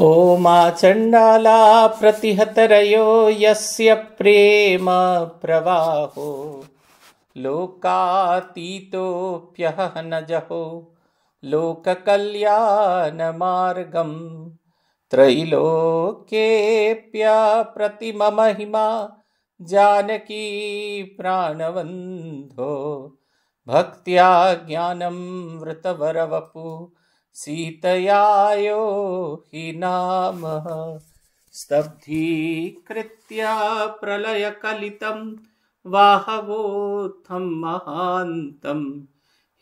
मा चण्डाला प्रतिहतरयो यस्य प्रेम प्रवाहो लोककल्याणमार्गम् लोकातीतोऽप्यहनजहो लोककल्याणमार्गं जानकी प्राणवन्धो भक्त्या ज्ञानं वृतवरवपु सीतयायो हि नाम स्तब्धीकृत्या प्रलयकलितं वाहवोत्थं महान्तं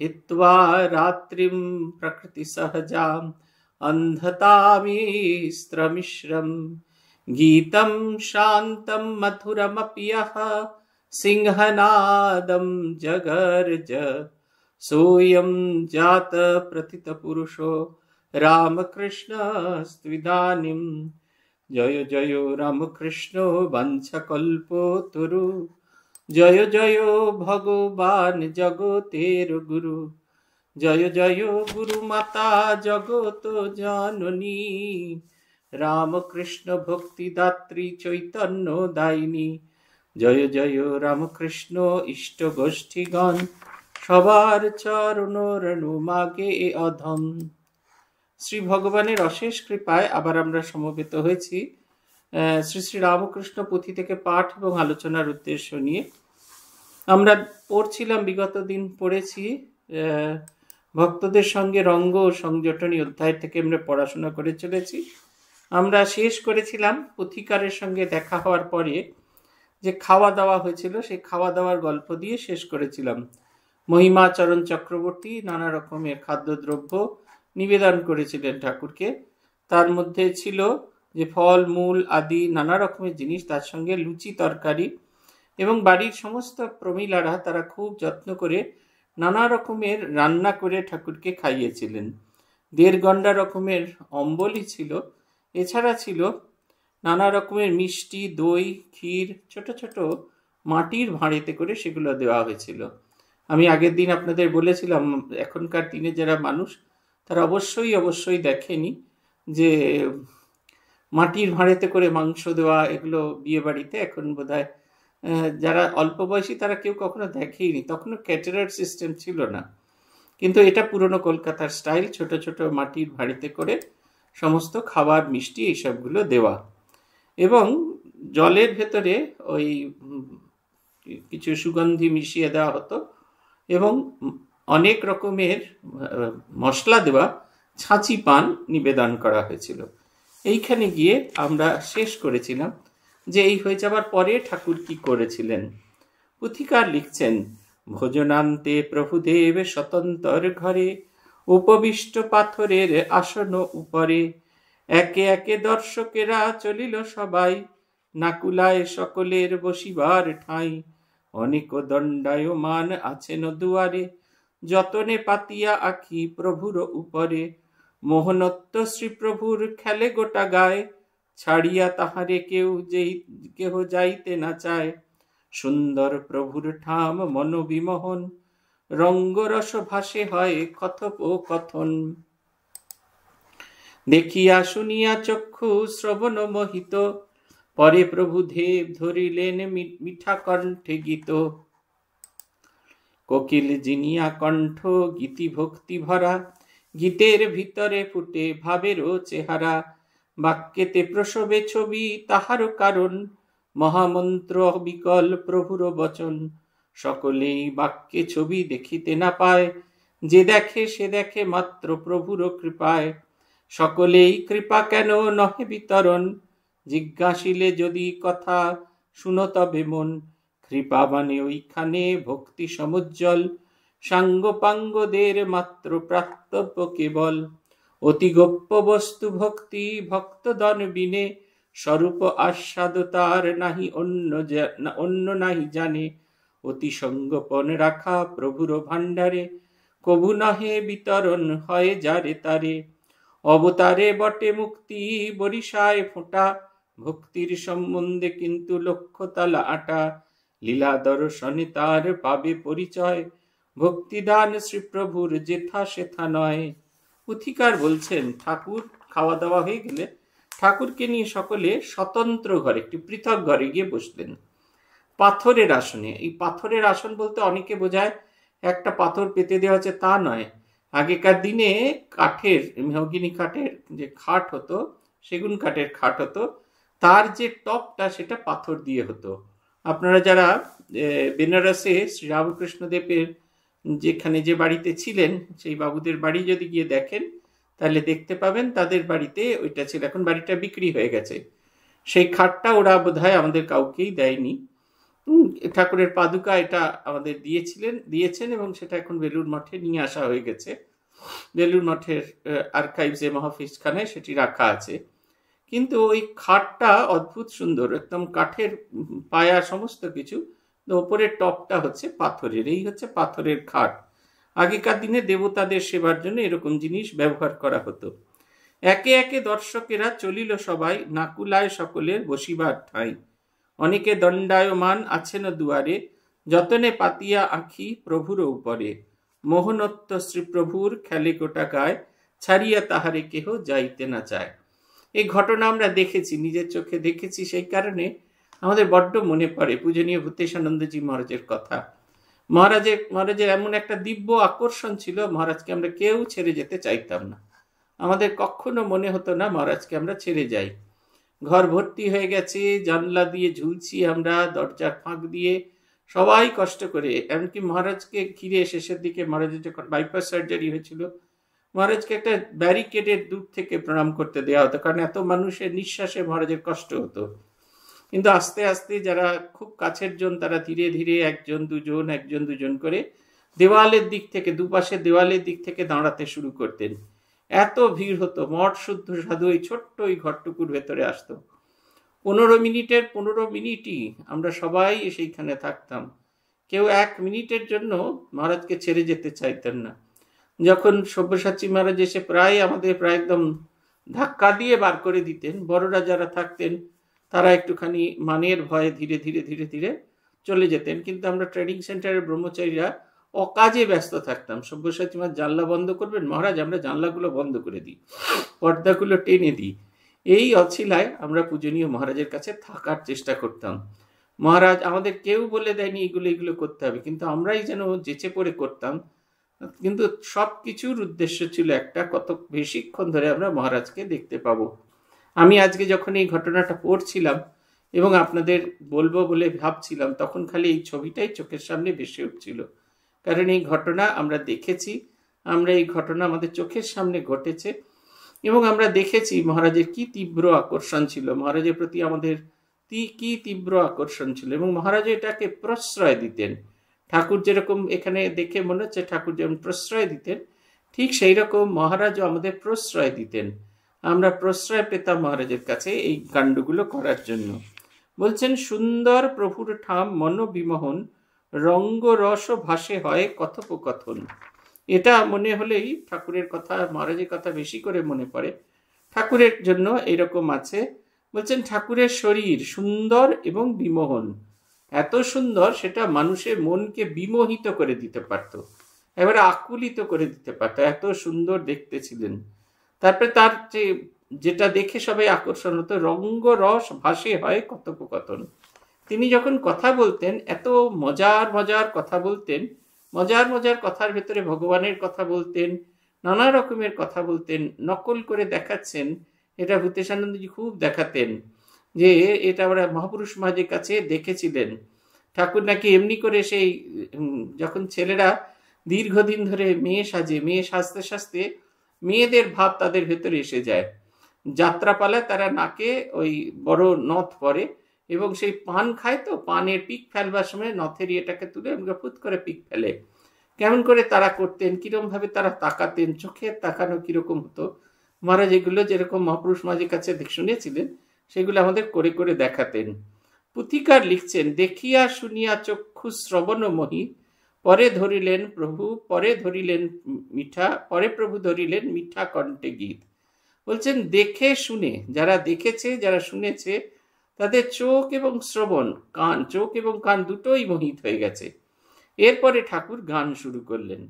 हित्वा रात्रिं प्रकृतिसहजाम् अन्धतामीस्त्रमिश्रं गीतं शान्तं मथुरमपि यः सिंहनादं जगर्ज सोऽयं जातप्रथितपुरुषो रामकृष्णस्त्विदानीं জয় জয় রামকৃষ্ণ বাঞ্ছাকল্পতরু জয় জয় ভগবান জগতের গুরু জয় জয় গুরু মাতা জগত জননী রামকৃষ্ণ ভক্তিদাত্রী চৈতন্য দায়িনী জয় জয় রামকৃষ্ণ ইষ্ট গোষ্ঠীগণ সবার চরণ রণু মাগে এ অধম শ্রী ভগবানের অশেষ কৃপায় আবার আমরা সমবেত হয়েছি শ্রী শ্রী রামকৃষ্ণ পুঁথি থেকে পাঠ এবং আলোচনার উদ্দেশ্য নিয়ে আমরা পড়ছিলাম বিগত দিন পড়েছি ভক্তদের সঙ্গে রঙ্গ সংযটনী অধ্যায় থেকে আমরা পড়াশোনা করে চলেছি আমরা শেষ করেছিলাম পুথিকারের সঙ্গে দেখা হওয়ার পরে যে খাওয়া দাওয়া হয়েছিল সেই খাওয়া দাওয়ার গল্প দিয়ে শেষ করেছিলাম মহিমাচরণ চক্রবর্তী নানা রকমের খাদ্যদ্রব্য নিবেদন করেছিলেন ঠাকুরকে তার মধ্যে ছিল যে ফল মূল আদি নানা রকমের জিনিস তার সঙ্গে লুচি তরকারি এবং বাড়ির সমস্ত প্রমিলারা তারা খুব যত্ন করে নানা রকমের রান্না করে ঠাকুরকে খাইয়েছিলেন দেড় গন্ডা রকমের অম্বলই ছিল এছাড়া ছিল নানা রকমের মিষ্টি দই ক্ষীর ছোট ছোট মাটির ভাঁড়েতে করে সেগুলো দেওয়া হয়েছিল আমি আগের দিন আপনাদের বলেছিলাম এখনকার দিনে যারা মানুষ তারা অবশ্যই অবশ্যই দেখেনি যে মাটির ভাঁড়েতে করে মাংস দেওয়া এগুলো বিয়েবাড়িতে এখন বোধ যারা অল্প বয়সী তারা কেউ কখনো দেখেইনি তখনও ক্যাটারার সিস্টেম ছিল না কিন্তু এটা পুরনো কলকাতার স্টাইল ছোট ছোট মাটির ভাঁড়িতে করে সমস্ত খাবার মিষ্টি এইসবগুলো দেওয়া এবং জলের ভেতরে ওই কিছু সুগন্ধি মিশিয়ে দেওয়া হতো এবং অনেক রকমের মশলা দেওয়া ছাঁচি পান নিবেদন করা হয়েছিল এইখানে গিয়ে আমরা শেষ করেছিলাম যে এই হয়ে যাবার পরে ঠাকুর কি করেছিলেন পুথিকার লিখছেন ভোজনান্তে প্রভুদেব স্বতন্ত্র ঘরে উপবিষ্ট পাথরের আসন উপরে একে একে দর্শকেরা চলিল সবাই নাকুলায় সকলের বসিবার ঠাঁই অনেক দণ্ডায়মান আছেন দুয়ারে যতনে পাতিয়া আখি প্রভুর উপরে মোহনত্ব শ্রীপ্রভুর খেলে গোটা গায়ে ছাড়িয়া তাহারে কেউ যেই কেহ যাইতে না চায় সুন্দর প্রভুর ঠাম মনোবিমোহন রঙ্গরস ভাসে হয় কথপ কথন দেখিয়া শুনিয়া চক্ষু শ্রবণ মোহিত পরে প্রভু দেব ধরিলেন মিঠা কণ্ঠে গীত কোকিল জিনিয়া কণ্ঠ গীতি ভক্তি ভরা গীতের ভিতরে ফুটে ভাবেরও চেহারা বাক্যেতে প্রসবে ছবি তাহারও কারণ মহামন্ত্র বিকল প্রভুর বচন সকলেই বাক্যে ছবি দেখিতে না পায় যে দেখে সে দেখে মাত্র প্রভুর কৃপায় সকলেই কৃপা কেন নহে বিতরণ জিজ্ঞাসিলে যদি কথা শুনো তবে মন কৃপা মানে ওইখানে ভক্তি সমুজ্জ্বল সাঙ্গপাঙ্গদের মাত্র প্রাত্যব্য কেবল অতি গোপ্য বস্তু ভক্তি ভক্তদন বিনে স্বরূপ আস্বাদ তার নাহি অন্য অন্য নাহি জানে অতি সঙ্গপন রাখা প্রভুর ভাণ্ডারে কবু নহে বিতরণ হয় যারে তারে অবতারে বটে মুক্তি বরিশায় ফোঁটা ভক্তির সম্বন্ধে কিন্তু লক্ষ্যতাল আটা লীলা দর্শনে তার পাবে পরিচয় ভক্তিদান শ্রীপ্রভুর যেথা সেথা নয় পুথিকার বলছেন ঠাকুর খাওয়া দাওয়া হয়ে গেলে ঠাকুরকে নিয়ে সকলে স্বতন্ত্র ঘরে একটি পৃথক ঘরে গিয়ে বসলেন পাথরের আসনে এই পাথরের আসন বলতে অনেকে বোঝায় একটা পাথর পেতে দেওয়া হচ্ছে তা নয় আগেকার দিনে কাঠের মেহগিনী কাঠের যে খাট হতো সেগুন কাঠের খাট হতো তার যে টপটা সেটা পাথর দিয়ে হতো আপনারা যারা বেনারসে শ্রীরামকৃষ্ণদেবের যেখানে যে বাড়িতে ছিলেন সেই বাবুদের বাড়ি যদি গিয়ে দেখেন তাহলে দেখতে পাবেন তাদের বাড়িতে ওইটা ছিল এখন বাড়িটা বিক্রি হয়ে গেছে সেই খাটটা ওরা হয় আমাদের কাউকেই দেয়নি ঠাকুরের পাদুকা এটা আমাদের দিয়েছিলেন দিয়েছেন এবং সেটা এখন বেলুর মঠে নিয়ে আসা হয়ে গেছে বেলুর মঠের আর্কাইভস এ মহাফিসখানায় সেটি রাখা আছে কিন্তু ওই খাটটা অদ্ভুত সুন্দর একদম কাঠের পায়া সমস্ত কিছু ওপরের টপটা হচ্ছে পাথরের এই হচ্ছে পাথরের খাট আগেকার দিনে দেবতাদের সেবার জন্য এরকম জিনিস ব্যবহার করা হতো একে একে দর্শকেরা চলিল সবাই নাকুলায় সকলের বসিবার ঠাঁই অনেকে দণ্ডায়মান আছেন দুয়ারে যতনে পাতিয়া আঁখি প্রভুর উপরে মোহনত্ব শ্রীপ্রভুর খেলে গোটা গায় ছাড়িয়া তাহারে কেহ যাইতে না চায় এই ঘটনা আমরা দেখেছি নিজের চোখে দেখেছি সেই কারণে আমাদের বড্ড মনে পড়ে পূজনীয় ভূতেশানন্দজি মহারাজের কথা মহারাজের মহারাজের এমন একটা দিব্য আকর্ষণ ছিল মহারাজকে আমরা কেউ ছেড়ে যেতে চাইতাম না আমাদের কখনো মনে হতো না মহারাজকে আমরা ছেড়ে যাই ঘর ভর্তি হয়ে গেছে জানলা দিয়ে ঝুলছি আমরা দরজার ফাঁক দিয়ে সবাই কষ্ট করে এমনকি মহারাজকে ঘিরে শেষের দিকে মহারাজের যখন বাইপাস সার্জারি হয়েছিল মহারাজকে একটা ব্যারিকেডের দূর থেকে প্রণাম করতে দেওয়া হতো কারণ এত মানুষের নিঃশ্বাসে মহারাজের কষ্ট হতো কিন্তু আস্তে আস্তে যারা খুব কাছের জন তারা ধীরে ধীরে একজন দুজন একজন দুজন করে দেওয়ালের দিক থেকে দুপাশে দেওয়ালের দিক থেকে দাঁড়াতে শুরু করতেন এত ভিড় হতো মঠ শুদ্ধ সাধু এই ছোট্ট ওই ঘরটুকুর ভেতরে আসতো পনেরো মিনিটের পনেরো মিনিটই আমরা সবাই সেইখানে থাকতাম কেউ এক মিনিটের জন্য মহারাজকে ছেড়ে যেতে চাইতেন না যখন সব্যসাচী মহারাজ এসে প্রায় আমাদের প্রায় একদম ধাক্কা দিয়ে বার করে দিতেন বড়রা যারা থাকতেন তারা একটুখানি মানের ভয়ে ধীরে ধীরে ধীরে ধীরে চলে যেতেন কিন্তু আমরা ট্রেনিং সেন্টারের ব্রহ্মচারীরা অকাজে ব্যস্ত থাকতাম সব্যসাচী মহারাজ জানলা বন্ধ করবেন মহারাজ আমরা জানলাগুলো বন্ধ করে দিই পর্দাগুলো টেনে দিই এই অছিলায় আমরা পূজনীয় মহারাজের কাছে থাকার চেষ্টা করতাম মহারাজ আমাদের কেউ বলে দেয়নি এগুলো এগুলো করতে হবে কিন্তু আমরাই যেন যেচে পড়ে করতাম কিন্তু সব কিছুর উদ্দেশ্য ছিল একটা কত বেশিক্ষণ ধরে আমরা মহারাজকে দেখতে পাব আমি আজকে যখন এই ঘটনাটা পড়ছিলাম এবং আপনাদের বলবো বলে ভাবছিলাম তখন খালি এই ছবিটাই চোখের সামনে ভেসে উঠছিল কারণ এই ঘটনা আমরা দেখেছি আমরা এই ঘটনা আমাদের চোখের সামনে ঘটেছে এবং আমরা দেখেছি মহারাজের কি তীব্র আকর্ষণ ছিল মহারাজের প্রতি আমাদের কি তীব্র আকর্ষণ ছিল এবং মহারাজ এটাকে প্রশ্রয় দিতেন ঠাকুর যেরকম এখানে দেখে মনে হচ্ছে ঠাকুর যেমন প্রশ্রয় দিতেন ঠিক সেই রকম মহারাজও আমাদের প্রশ্রয় দিতেন আমরা প্রশ্রয় পেতাম মহারাজের কাছে এই কাণ্ডগুলো করার জন্য বলছেন সুন্দর প্রভুর ঠাম মনোবিমোহন রঙ্গরস ভাসে হয় কথোপকথন এটা মনে হলেই ঠাকুরের কথা মহারাজের কথা বেশি করে মনে পড়ে ঠাকুরের জন্য এরকম আছে বলছেন ঠাকুরের শরীর সুন্দর এবং বিমোহন এত সুন্দর সেটা মানুষের মনকে বিমোহিত করে দিতে পারত এবারে আকুলিত করে দিতে পারত এত সুন্দর দেখতে ছিলেন তারপরে তার যে যেটা দেখে সবাই আকর্ষণ হতো রঙ্গ রস ভাসে হয় কথোপকথন তিনি যখন কথা বলতেন এত মজার মজার কথা বলতেন মজার মজার কথার ভেতরে ভগবানের কথা বলতেন নানা রকমের কথা বলতেন নকল করে দেখাচ্ছেন এটা ভূতেশানন্দজি খুব দেখাতেন যে এটা আমরা মহাপুরুষ মহাজের কাছে দেখেছিলেন ঠাকুর নাকি এমনি করে সেই যখন ছেলেরা দীর্ঘদিন ধরে মেয়ে সাজে মেয়ে সাজতে সাজতে মেয়েদের ভাব তাদের ভেতরে এসে যায় যাত্রাপালা তারা নাকে ওই বড় নথ পরে এবং সেই পান খায় তো পানের পিক ফেলবার সময় নথের ইয়েটাকে তুলে আমরা ফুত করে পিক ফেলে কেমন করে তারা করতেন ভাবে তারা তাকাতেন চোখে তাকানো কীরকম হতো মহারাজ এগুলো যেরকম মহাপুরুষ মাঝের কাছে শুনেছিলেন সেগুলো আমাদের করে করে দেখাতেন পুথিকার লিখছেন দেখিয়া শুনিয়া চক্ষু মহি পরে ধরিলেন প্রভু পরে ধরিলেন মিঠা পরে প্রভু ধরিলেন মিঠা কণ্ঠে গীত বলছেন দেখে শুনে যারা দেখেছে যারা শুনেছে তাদের চোখ এবং শ্রবণ কান চোখ এবং কান দুটোই মোহিত হয়ে গেছে এরপরে ঠাকুর গান শুরু করলেন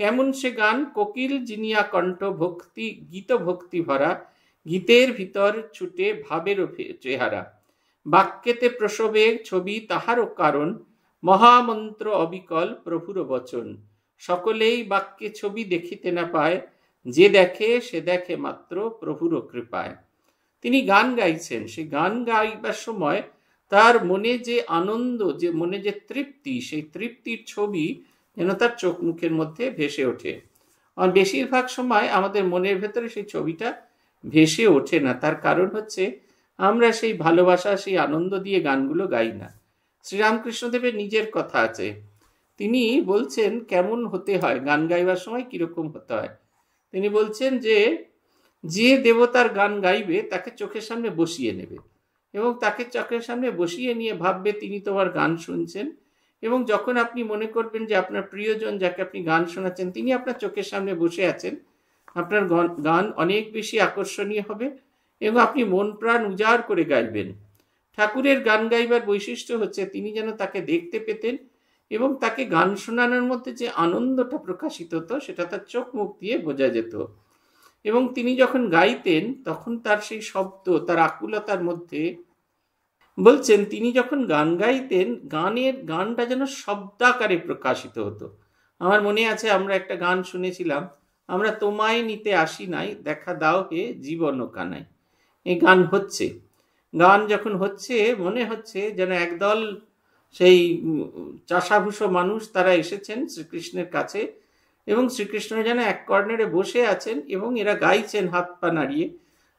কেমন সে গান কোকিল জিনিয়া কণ্ঠ ভক্তি গীত ভক্তি ভরা গীতের ভিতর ছুটে ভাবের চেহারা বাক্যেতে প্রসবের ছবি তাহারও কারণ মহামন্ত্র অবিকল প্রভুর বচন সকলেই বাক্যে ছবি দেখিতে না পায় যে দেখে সে দেখে মাত্র প্রভুর কৃপায় তিনি গান গাইছেন সে গান গাইবার সময় তার মনে যে আনন্দ যে মনে যে তৃপ্তি সেই তৃপ্তির ছবি যেন তার চোখ মুখের মধ্যে ভেসে ওঠে বেশিরভাগ সময় আমাদের মনের ভেতরে সেই ছবিটা ভেসে ওঠে না তার কারণ হচ্ছে আমরা সেই ভালোবাসা সেই আনন্দ দিয়ে গানগুলো গাই না শ্রীরামকৃষ্ণদেবের নিজের কথা আছে তিনি বলছেন কেমন হতে হয় গান গাইবার সময় কীরকম হতে হয় তিনি বলছেন যে যে দেবতার গান গাইবে তাকে চোখের সামনে বসিয়ে নেবে এবং তাকে চোখের সামনে বসিয়ে নিয়ে ভাববে তিনি তোমার গান শুনছেন এবং যখন আপনি মনে করবেন যে আপনার প্রিয়জন যাকে আপনি গান শোনাচ্ছেন তিনি আপনার চোখের সামনে বসে আছেন আপনার গান অনেক বেশি আকর্ষণীয় হবে এবং আপনি মন প্রাণ উজাড় করে গাইবেন ঠাকুরের গান গাইবার বৈশিষ্ট্য হচ্ছে তিনি যেন তাকে দেখতে পেতেন এবং তাকে গান শোনানোর মধ্যে যে আনন্দটা প্রকাশিত হতো সেটা তার চোখ মুখ দিয়ে বোঝা যেত এবং তিনি যখন গাইতেন তখন তার সেই শব্দ তার আকুলতার মধ্যে বলছেন তিনি যখন গান গাইতেন গানের গানটা যেন শব্দাকারে প্রকাশিত হতো আমার মনে আছে আমরা একটা গান শুনেছিলাম আমরা তোমায় নিতে আসি নাই দেখা দাও কে জীবন কানাই এই গান হচ্ছে গান যখন হচ্ছে মনে হচ্ছে যেন একদল সেই চাষাভূষো মানুষ তারা এসেছেন শ্রীকৃষ্ণের কাছে এবং শ্রীকৃষ্ণ যেন এক কর্নারে বসে আছেন এবং এরা গাইছেন হাত পা নাড়িয়ে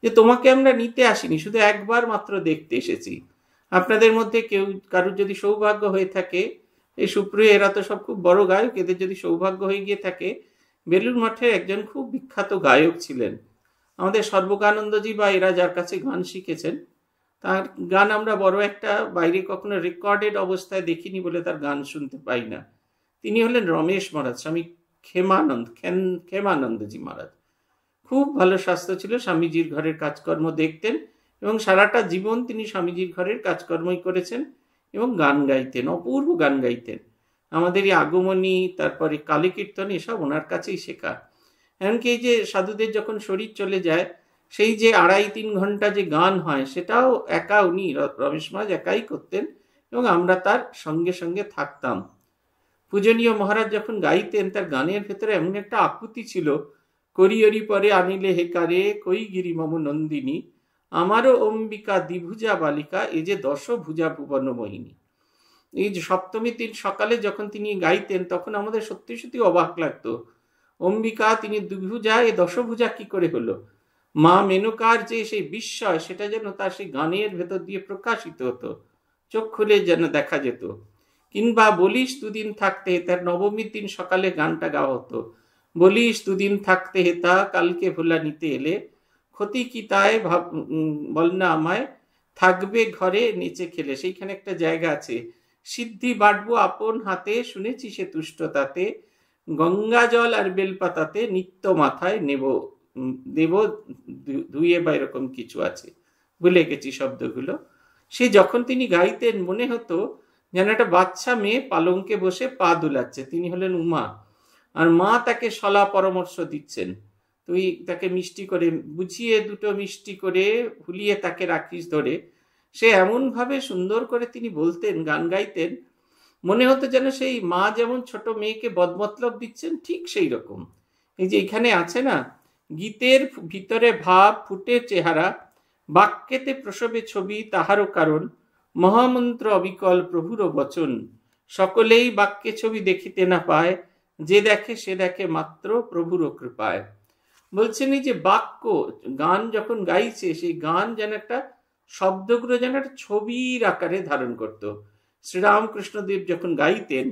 যে তোমাকে আমরা নিতে আসিনি শুধু একবার মাত্র দেখতে এসেছি আপনাদের মধ্যে কেউ কারুর যদি সৌভাগ্য হয়ে থাকে এই সুপ্রিয় এরা তো সব খুব বড় গায়ক এদের যদি সৌভাগ্য হয়ে গিয়ে থাকে বেলুর মঠে একজন খুব বিখ্যাত গায়ক ছিলেন আমাদের সর্বকানন্দজি বা এরা যার কাছে গান শিখেছেন তার গান আমরা বড় একটা বাইরে কখনো রেকর্ডেড অবস্থায় দেখিনি বলে তার গান শুনতে পাই না তিনি হলেন রমেশ মহারাজ স্বামী ক্ষেমানন্দ ক্ষেমানন্দজি মহারাজ খুব ভালো স্বাস্থ্য ছিল স্বামীজির ঘরের কাজকর্ম দেখতেন এবং সারাটা জীবন তিনি স্বামীজির ঘরের কাজকর্মই করেছেন এবং গান গাইতেন অপূর্ব গান গাইতেন আমাদের এই আগমনী তারপরে কালী কীর্তন এসব ওনার কাছেই শেখা এমনকি এই যে সাধুদের যখন শরীর চলে যায় সেই যে আড়াই তিন ঘন্টা যে গান হয় সেটাও একা উনি রমেশ মাঝ একাই করতেন এবং আমরা তার সঙ্গে সঙ্গে থাকতাম পূজনীয় মহারাজ যখন গাইতেন তার গানের ভেতরে এমন একটা আকুতি ছিল করিয়রি পরে আনিলে হেকারে কই গিরি মম নন্দিনী আমারও অম্বিকা দ্বিভুজা বালিকা এ যে দশভুজা ভুবন মোহিনী এই যে দিন সকালে যখন তিনি গাইতেন তখন আমাদের সত্যি সত্যি অবাক লাগতো অম্বিকা তিনি দুভুজা এ দশভুজা কি করে হলো মা মেনকার যে সেই বিস্ময় সেটা যেন তার সেই গানের ভেতর দিয়ে প্রকাশিত হতো চোখ খুলে যেন দেখা যেত কিংবা বলিস দুদিন থাকতে তার নবমীর দিন সকালে গানটা গাওয়া হতো বলিস দুদিন থাকতে হেতা কালকে ভোলা নিতে এলে ক্ষতি কি তায় ভাব বল না আমায় থাকবে ঘরে নিচে খেলে সেইখানে একটা জায়গা আছে সিদ্ধি বাটবো আপন হাতে শুনেছি সে তুষ্টতাতে গঙ্গা জল আর বেলপাতাতে নিত্য মাথায় নেব দেব ধুয়ে বা এরকম কিছু আছে ভুলে গেছি শব্দগুলো সে যখন তিনি গাইতেন মনে হতো যেন একটা বাচ্চা মেয়ে পালঙ্কে বসে পা দুলাচ্ছে তিনি হলেন উমা আর মা তাকে সলা পরামর্শ দিচ্ছেন তুই তাকে মিষ্টি করে বুঝিয়ে দুটো মিষ্টি করে ভুলিয়ে তাকে রাখিস ধরে সে এমনভাবে সুন্দর করে তিনি বলতেন গান গাইতেন মনে হতো যেন সেই মা যেমন ছোট মেয়েকে বদমতলব দিচ্ছেন ঠিক সেই রকম এই যে এখানে আছে না গীতের ভিতরে ভাব ফুটে চেহারা বাক্যেতে প্রসবে ছবি তাহারও কারণ মহামন্ত্র অবিকল প্রভুর বচন সকলেই বাক্যে ছবি দেখিতে না পায় যে দেখে সে দেখে মাত্র প্রভুর কৃপায় বলছেন এই যে বাক্য গান যখন গাইছে সেই গান যেন একটা শব্দগুলো যেন একটা ছবির আকারে ধারণ করত শ্রীরামকৃষ্ণদেব যখন গাইতেন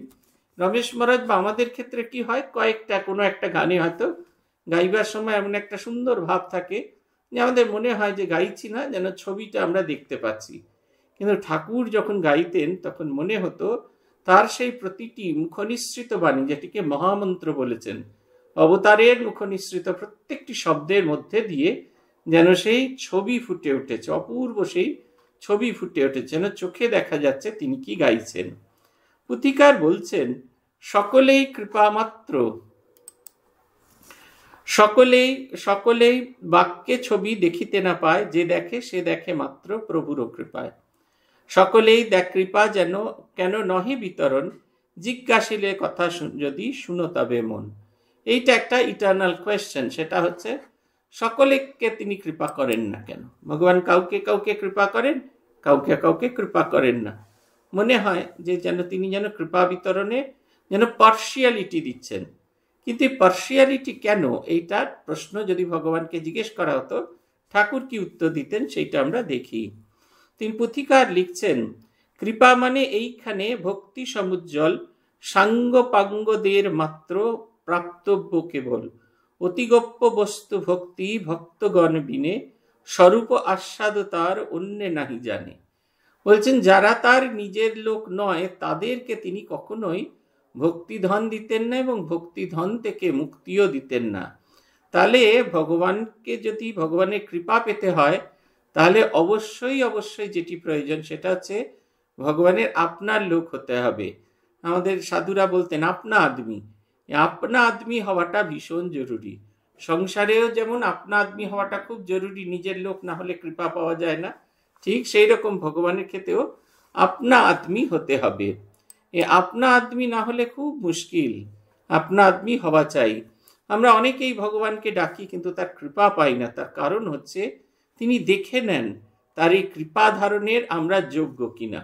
রমেশ মহারাজ বা আমাদের ক্ষেত্রে কি হয় কয়েকটা কোনো একটা গানে হয়তো গাইবার সময় এমন একটা সুন্দর ভাব থাকে যে আমাদের মনে হয় যে গাইছি না যেন ছবিটা আমরা দেখতে পাচ্ছি কিন্তু ঠাকুর যখন গাইতেন তখন মনে হতো তার সেই প্রতিটি মুখনিসৃত বাণী যেটিকে মহামন্ত্র বলেছেন অবতারের মুখনিসৃত প্রত্যেকটি শব্দের মধ্যে দিয়ে যেন সেই ছবি ফুটে উঠেছে অপূর্ব সেই ছবি ফুটে উঠেছে যেন চোখে দেখা যাচ্ছে তিনি কি গাইছেন পুথিকার বলছেন সকলেই কৃপামাত্র সকলেই সকলেই বাক্যে ছবি দেখিতে না পায় যে দেখে সে দেখে মাত্র প্রভুর কৃপায় সকলেই দেখ কৃপা যেন কেন নহে বিতরণ জিজ্ঞাসিলে কথা যদি শুনো তবে মন এইটা একটা ইটার্নাল কোয়েশ্চেন সেটা হচ্ছে সকলেকে তিনি কৃপা করেন না কেন ভগবান কাউকে কাউকে কৃপা করেন কাউকে কাউকে কৃপা করেন না মনে হয় যে যেন তিনি যেন কৃপা বিতরণে যেন পার্শিয়ালিটি দিচ্ছেন কিন্তু পার্সিয়ালিটি পার্শিয়ালিটি কেন এইটার প্রশ্ন যদি ভগবানকে জিজ্ঞেস করা হতো ঠাকুর কি উত্তর দিতেন সেইটা আমরা দেখি তিনি পুথিকার লিখছেন কৃপা মানে এইখানে ভক্তি সমুজ্জ্বল সাঙ্গ পাঙ্গদের মাত্র প্রাপ্তব্য কেবল অতিগপ্য বস্তু ভক্তি ভক্তগণ বিনে স্বরূপ আস্বাদ তার অন্যে নাহি জানে বলছেন যারা তার নিজের লোক নয় তাদেরকে তিনি কখনোই ভক্তিধন দিতেন না এবং ভক্তিধন থেকে মুক্তিও দিতেন না তাহলে ভগবানকে যদি ভগবানের কৃপা পেতে হয় তাহলে অবশ্যই অবশ্যই যেটি প্রয়োজন সেটা হচ্ছে ভগবানের আপনার লোক হতে হবে আমাদের সাধুরা বলতেন আপনা আদমি আপনা আদমি হওয়াটা ভীষণ জরুরি সংসারেও যেমন আপনা আদমি হওয়াটা খুব জরুরি নিজের লোক না হলে কৃপা পাওয়া যায় না ঠিক সেই রকম ভগবানের ক্ষেত্রেও আপনা আদমি হতে হবে এ আপনা আদমি না হলে খুব মুশকিল আপনা আদমি হওয়া চাই আমরা অনেকেই ভগবানকে ডাকি কিন্তু তার কৃপা পাই না তার কারণ হচ্ছে তিনি দেখে নেন তার এই কৃপা ধারণের আমরা যোগ্য কিনা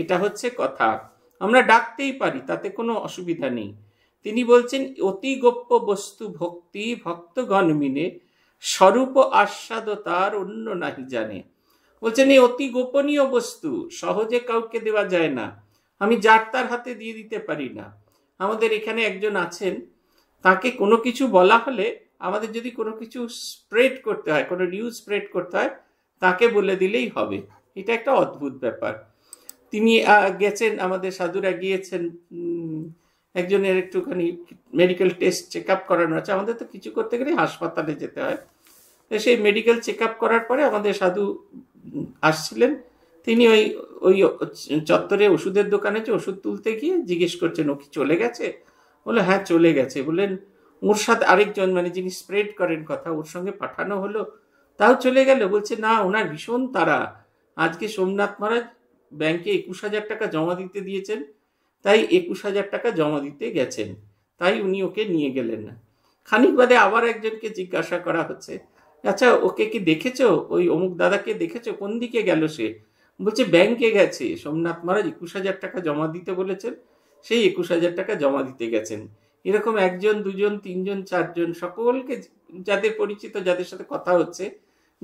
এটা হচ্ছে কথা আমরা ডাকতেই পারি তাতে কোনো অসুবিধা নেই তিনি বলছেন অতি গোপ্য বস্তু ভক্তি ভক্তগণ মিনে স্বরূপ আস্বাদ তার অন্য নাহি জানে বলছেন এই অতি গোপনীয় বস্তু সহজে কাউকে দেওয়া যায় না আমি যার তার হাতে দিয়ে দিতে পারি না আমাদের এখানে একজন আছেন তাকে কোনো কিছু বলা হলে আমাদের যদি কোনো কিছু স্প্রেড করতে হয় কোনো নিউজ স্প্রেড করতে হয় তাকে বলে দিলেই হবে এটা একটা অদ্ভুত ব্যাপার তিনি গেছেন আমাদের সাধুরা গিয়েছেন একজনের একটুখানি মেডিকেল টেস্ট চেক আপ করানো আছে আমাদের তো কিছু করতে গেলে হাসপাতালে যেতে হয় সেই মেডিকেল চেক আপ করার পরে আমাদের সাধু আসছিলেন তিনি ওই ওই চত্বরে ওষুধের দোকানে যে ওষুধ তুলতে গিয়ে জিজ্ঞেস করছেন ও কি চলে গেছে বলে হ্যাঁ চলে গেছে বললেন ওর সাথে আরেকজন মানে যিনি স্প্রেড করেন কথা ওর সঙ্গে পাঠানো হলো তাও চলে গেল বলছে না ওনার ভীষণ তারা আজকে সোমনাথ মহারাজ ব্যাংকে একুশ হাজার টাকা জমা দিতে দিয়েছেন তাই একুশ হাজার টাকা জমা দিতে গেছেন তাই উনি ওকে নিয়ে গেলেন না খানিক বাদে আবার একজনকে জিজ্ঞাসা করা হচ্ছে আচ্ছা ওকে কি দেখেছো ওই অমুক দাদাকে দেখেছো কোন দিকে গেল সে বলছে ব্যাংকে গেছে সোমনাথ মহারাজ একুশ হাজার টাকা জমা দিতে বলেছেন সেই একুশ হাজার টাকা জমা দিতে গেছেন এরকম একজন দুজন তিনজন চারজন সকলকে যাদের পরিচিত যাদের সাথে কথা হচ্ছে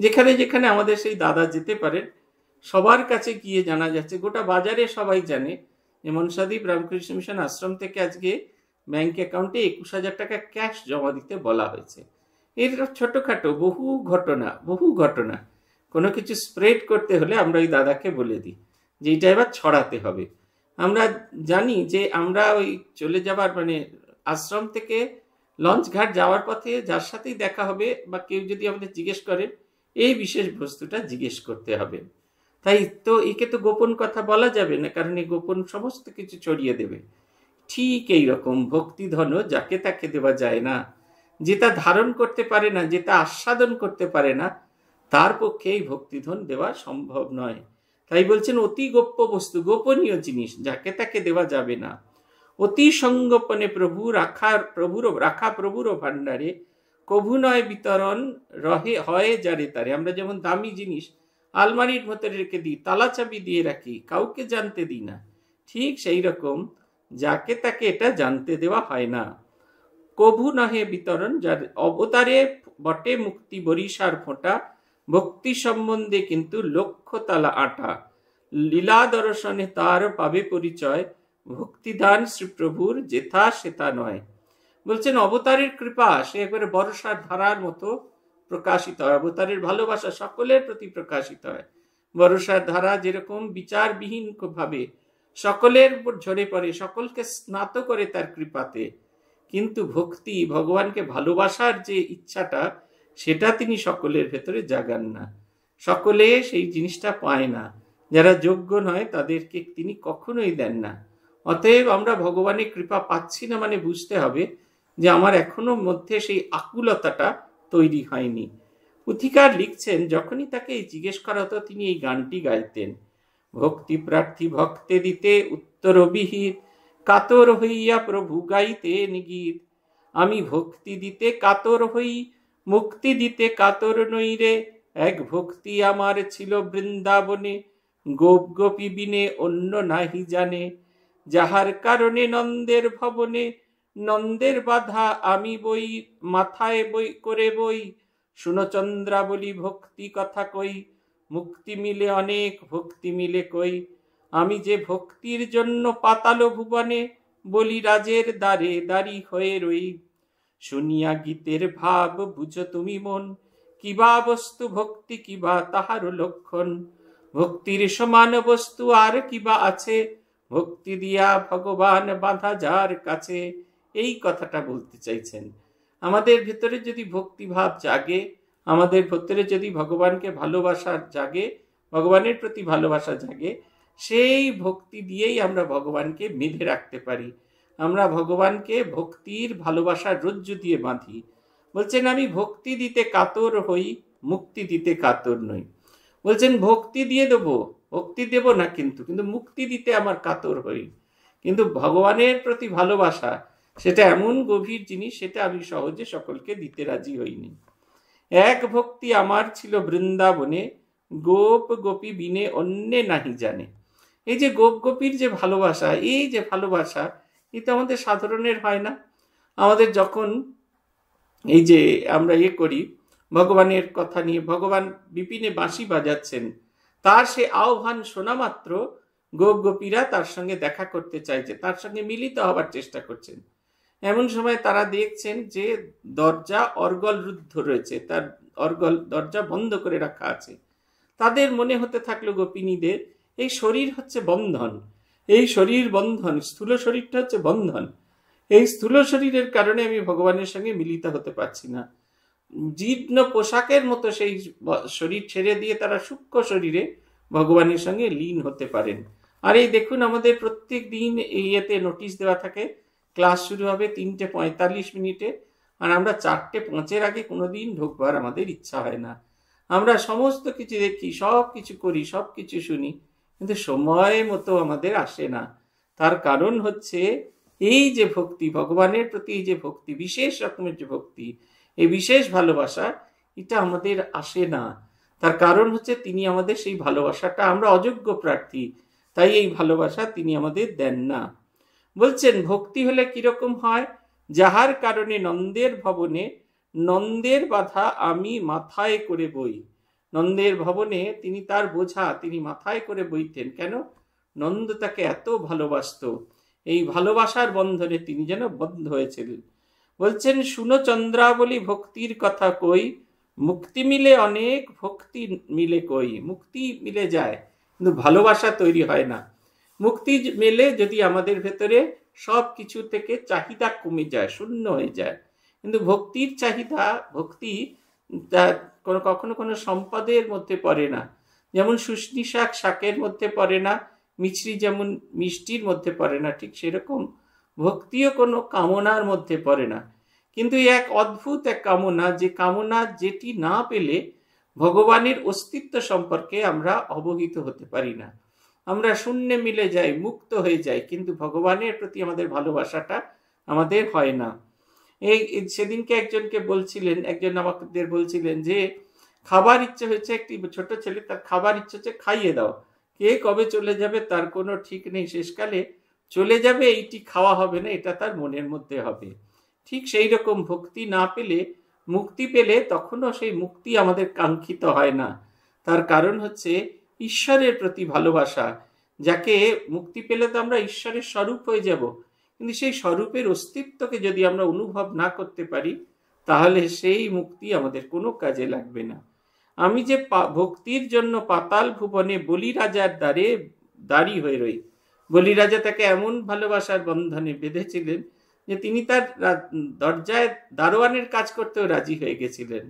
যেখানে যেখানে আমাদের সেই দাদা যেতে পারেন সবার কাছে গিয়ে জানা যাচ্ছে গোটা বাজারে সবাই জানে সাদীপ রামকৃষ্ণ মিশন আশ্রম থেকে আজকে ব্যাংক অ্যাকাউন্টে একুশ হাজার টাকা ক্যাশ জমা দিতে বলা হয়েছে এর ছোটোখাটো বহু ঘটনা বহু ঘটনা কোনো কিছু স্প্রেড করতে হলে আমরা ওই দাদাকে বলে দিই যে এইটা এবার ছড়াতে হবে আমরা জানি যে আমরা ওই চলে যাবার মানে আশ্রম থেকে লঞ্চ ঘাট যাওয়ার পথে যার সাথেই দেখা হবে বা কেউ যদি আমাদের জিজ্ঞেস করেন এই বিশেষ বস্তুটা জিজ্ঞেস করতে হবে তাই তো একে তো গোপন কথা বলা যাবে না কারণ এই গোপন সমস্ত কিছু ছড়িয়ে দেবে ঠিক এই রকম ভক্তি ধন যাকে তাকে দেওয়া যায় না যেটা ধারণ করতে পারে না যেটা আস্বাদন করতে পারে না তার পক্ষে এই ভক্তিধন দেওয়া সম্ভব নয় তাই বলছেন অতি গোপ্য বস্তু গোপনীয় জিনিস যাকে তাকে দেওয়া যাবে না অতি সঙ্গোপনে প্রভু রাখা প্রভুর রাখা প্রভুর ভাণ্ডারে কভু নয় বিতরণ রহে হয় যারে তারে আমরা যেমন দামি জিনিস আলমারির ভেতরে রেখে দিই তালা চাবি দিয়ে রাখি কাউকে জানতে দিই না ঠিক সেই রকম যাকে তাকে এটা জানতে দেওয়া হয় না কভু নহে বিতরণ যার অবতারে বটে মুক্তি বরিশার ফোঁটা ভক্তি সম্বন্ধে কিন্তু লক্ষ তালা আটা লীলা দর্শনে তার পাবে পরিচয় ভক্তিদান শ্রীপ্রভুর যেথা সেথা নয় বলছেন অবতারের কৃপা সে একবারে বর্ষার ধারার মতো প্রকাশিত হয় অবতারের ভালোবাসা সকলের প্রতি প্রকাশিত হয় ভরসার ধারা যেরকম বিচারবিহীন ভাবে সকলের উপর ঝরে পড়ে সকলকে স্নাত করে তার কৃপাতে কিন্তু ভক্তি ভগবানকে ভালোবাসার যে ইচ্ছাটা সেটা তিনি সকলের ভেতরে জাগান না সকলে সেই জিনিসটা পায় না যারা যোগ্য নয় তাদেরকে তিনি কখনোই দেন না অতএব আমরা ভগবানের কৃপা পাচ্ছি না মানে বুঝতে হবে যে আমার এখনো মধ্যে সেই আকুলতাটা তৈরি হয়নি পুথিকার লিখছেন যখনই তাকে জিজ্ঞেস করা হতো তিনি এই গানটি গাইতেন ভক্তি প্রার্থী ভক্তে দিতে উত্তর কাতর হইয়া প্রভু গাইতেন গীত আমি ভক্তি দিতে কাতর হই মুক্তি দিতে কাতর নই রে এক ভক্তি আমার ছিল বৃন্দাবনে গোপ গোপী বিনে অন্য নাহি জানে যাহার কারণে নন্দের ভবনে নন্দের বাধা আমি বই মাথায় বই করে বই শুনো চন্দ্রা বলি ভক্তি কথা কই মুক্তি মিলে অনেক ভক্তি মিলে কই আমি যে ভক্তির জন্য পাতালো ভুবনে বলি রাজের দ্বারে দাঁড়ি হয়ে রই শুনিয়া গীতের ভাব বুঝো তুমি মন কিবা বস্তু ভক্তি কিবা তাহার লক্ষণ ভক্তির সমান বস্তু আর কিবা আছে ভক্তি দিয়া ভগবান বাঁধা যার কাছে এই কথাটা বলতে চাইছেন আমাদের ভেতরে যদি ভক্তিভাব জাগে আমাদের ভেতরে যদি ভগবানকে ভালোবাসা জাগে ভগবানের প্রতি ভালোবাসা জাগে সেই ভক্তি দিয়েই আমরা ভগবানকে বেঁধে রাখতে পারি আমরা ভগবানকে ভক্তির ভালোবাসা রজ্জু দিয়ে বাঁধি বলছেন আমি ভক্তি দিতে কাতর হই মুক্তি দিতে কাতর নই বলছেন ভক্তি দিয়ে দেবো ভক্তি দেব না কিন্তু কিন্তু মুক্তি দিতে আমার কাতর হই কিন্তু ভগবানের প্রতি ভালোবাসা সেটা এমন গভীর জিনিস সেটা আমি সহজে সকলকে দিতে রাজি হইনি এক ভক্তি আমার ছিল বৃন্দাবনে গোপ গোপী বিনে অন্যে নাহি জানে এই যে গোপ গোপীর যে ভালোবাসা এই যে ভালোবাসা এটা আমাদের সাধারণের হয় না আমাদের যখন এই যে আমরা ইয়ে করি ভগবানের কথা নিয়ে ভগবান বিপিনে বাঁশি বাজাচ্ছেন তার সে আহ্বান শোনা মাত্র গোপ গোপীরা তার সঙ্গে দেখা করতে চাইছে তার সঙ্গে মিলিত হবার চেষ্টা করছেন এমন সময় তারা দেখছেন যে দরজা অর্গল রুদ্ধ রয়েছে তার অর্গল দরজা বন্ধ করে রাখা আছে তাদের মনে হতে থাকলো গোপিনীদের এই শরীর হচ্ছে বন্ধন এই শরীর বন্ধন স্থূল শরীরটা হচ্ছে বন্ধন এই স্থূল শরীরের কারণে আমি ভগবানের সঙ্গে মিলিত হতে পারছি না জীর্ণ পোশাকের মতো সেই শরীর ছেড়ে দিয়ে তারা সূক্ষ্ম শরীরে ভগবানের সঙ্গে লীন হতে পারেন আর এই দেখুন আমাদের প্রত্যেক দিন এই নোটিশ দেওয়া থাকে ক্লাস শুরু হবে তিনটে পঁয়তাল্লিশ মিনিটে আর আমরা চারটে পাঁচের আগে কোনো দিন ঢুকবার আমাদের ইচ্ছা হয় না আমরা সমস্ত কিছু দেখি সব কিছু করি সব কিছু শুনি কিন্তু সময় মতো আমাদের আসে না তার কারণ হচ্ছে এই যে ভক্তি ভগবানের প্রতি যে ভক্তি বিশেষ রকমের যে ভক্তি এই বিশেষ ভালোবাসা এটা আমাদের আসে না তার কারণ হচ্ছে তিনি আমাদের সেই ভালোবাসাটা আমরা অযোগ্য প্রার্থী তাই এই ভালোবাসা তিনি আমাদের দেন না বলছেন ভক্তি হলে কিরকম হয় যাহার কারণে নন্দের ভবনে নন্দের বাধা আমি মাথায় করে বই নন্দের ভবনে তিনি তার বোঝা তিনি মাথায় করে বইতেন কেন নন্দ তাকে এত ভালোবাসত এই ভালোবাসার বন্ধনে তিনি যেন বন্ধ হয়েছিলেন বলছেন শুনো চন্দ্রাবলী ভক্তির কথা কই মুক্তি মিলে অনেক ভক্তি মিলে কই মুক্তি মিলে যায় কিন্তু ভালোবাসা তৈরি হয় না মুক্তি মেলে যদি আমাদের ভেতরে সব কিছু থেকে চাহিদা কমে যায় শূন্য হয়ে যায় কিন্তু ভক্তির চাহিদা ভক্তি তা কোনো কখনো কোনো সম্পদের মধ্যে পড়ে না যেমন সুস্নি শাক শাকের মধ্যে পড়ে না মিছরি যেমন মিষ্টির মধ্যে পড়ে না ঠিক সেরকম ভক্তিও কোনো কামনার মধ্যে পড়ে না কিন্তু এক অদ্ভুত এক কামনা যে কামনা যেটি না পেলে ভগবানের অস্তিত্ব সম্পর্কে আমরা অবহিত হতে পারি না আমরা শূন্যে মিলে যাই মুক্ত হয়ে যাই কিন্তু ভগবানের প্রতি আমাদের ভালোবাসাটা আমাদের হয় না এই সেদিনকে একজনকে বলছিলেন একজন আমাদের বলছিলেন যে খাবার ইচ্ছে হয়েছে একটি ছোট ছেলে তার খাবার ইচ্ছে হচ্ছে খাইয়ে দাও কে কবে চলে যাবে তার কোনো ঠিক নেই শেষকালে চলে যাবে এইটি খাওয়া হবে না এটা তার মনের মধ্যে হবে ঠিক সেই রকম ভক্তি না পেলে মুক্তি পেলে তখনও সেই মুক্তি আমাদের কাঙ্ক্ষিত হয় না তার কারণ হচ্ছে ঈশ্বরের প্রতি ভালোবাসা যাকে মুক্তি পেলে তো আমরা ঈশ্বরের স্বরূপ হয়ে যাব কিন্তু সেই স্বরূপের অস্তিত্বকে যদি আমরা অনুভব না করতে পারি তাহলে সেই মুক্তি আমাদের কোনো কাজে লাগবে না আমি যে ভক্তির জন্য পাতাল ভুবনে বলি রাজার দ্বারে দাঁড়ি হয়ে রই বলি রাজা তাকে এমন ভালোবাসার বন্ধনে বেঁধেছিলেন যে তিনি তার দরজায় দারোয়ানের কাজ করতেও রাজি হয়ে গেছিলেন